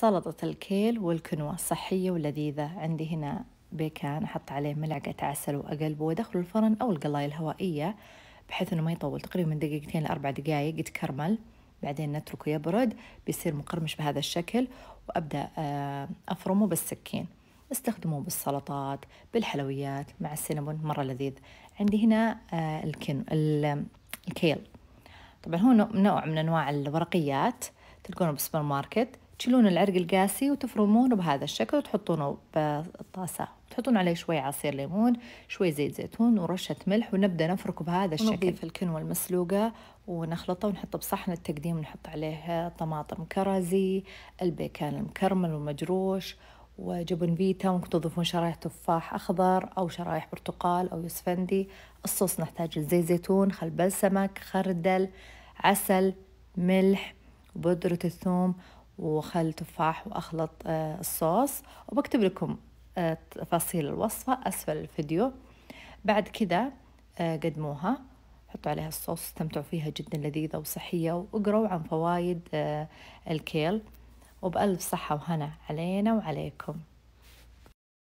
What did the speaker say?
سلطة الكيل والكنوة صحية ولذيذة عندي هنا بيكان أحط عليه ملعقة عسل وأقلبه وأدخله الفرن أو القلاية الهوائية بحيث إنه ما يطول تقريبا من دقيقتين لأربع دقايق يتكرمل بعدين نتركه يبرد بيصير مقرمش بهذا الشكل وأبدأ آه، أفرمه بالسكين استخدموه بالسلطات بالحلويات مع السينمون مرة لذيذ عندي هنا آه، الكن الكيل طبعا هو نوع من أنواع الورقيات تلقونه بالسوبر ماركت تشيلون العرق القاسي وتفرمونه بهذا الشكل وتحطونه بالطاسة تحطون عليه شوي عصير ليمون شوي زيت زيتون ورشة ملح ونبدأ نفركه بهذا الشكل نضيف الكنوة المسلوقة ونخلطه ونحطه بصحن التقديم ونحط عليه طماطم كرزي البيكان المكرمل والمجروش وجبن فيتا ممكن تضيفون شرايح تفاح أخضر أو شرايح برتقال أو يوسفندي الصوص نحتاج زيت زيتون خل بلسمك خردل عسل ملح بودرة الثوم وخل تفاح وأخلط آه، الصوص وبكتب لكم آه، تفاصيل الوصفة أسفل الفيديو بعد كده آه، قدموها حطوا عليها الصوص استمتعوا فيها جدا لذيذة وصحية واقروا عن فوايد الكيل وبألف صحة وهنا علينا وعليكم